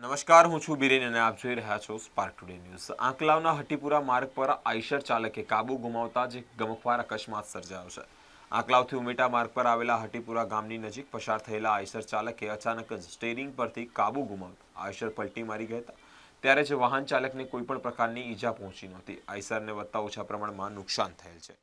નમસ્કાર હું છું બિરેન અને આપ જોઈ રહ્યા છો સ્પાર્ક ટુડે ન્યૂઝ આંકલાવના હટીપુરા માર્ગ પર આઈશર ચાલકે કાબુ ગુમાવતા જ ગમખવાર અકસ્માત સર્જાયો છે આંકલાવથી ઉમેટા માર્ગ પર આવેલા હટીપુરા ગામની નજીક પસાર થયેલા આઈશર ચાલકે અચાનક જ સ્ટેરિંગ પરથી કાબુ ગુમાવતા આઈશર પલટી મારી ગયા હતા ત્યારે જ વાહન ચાલકને કોઈપણ પ્રકારની ઈજા પહોંચી નહોતી આઈસરને વધતા ઓછા પ્રમાણમાં નુકસાન થયેલ છે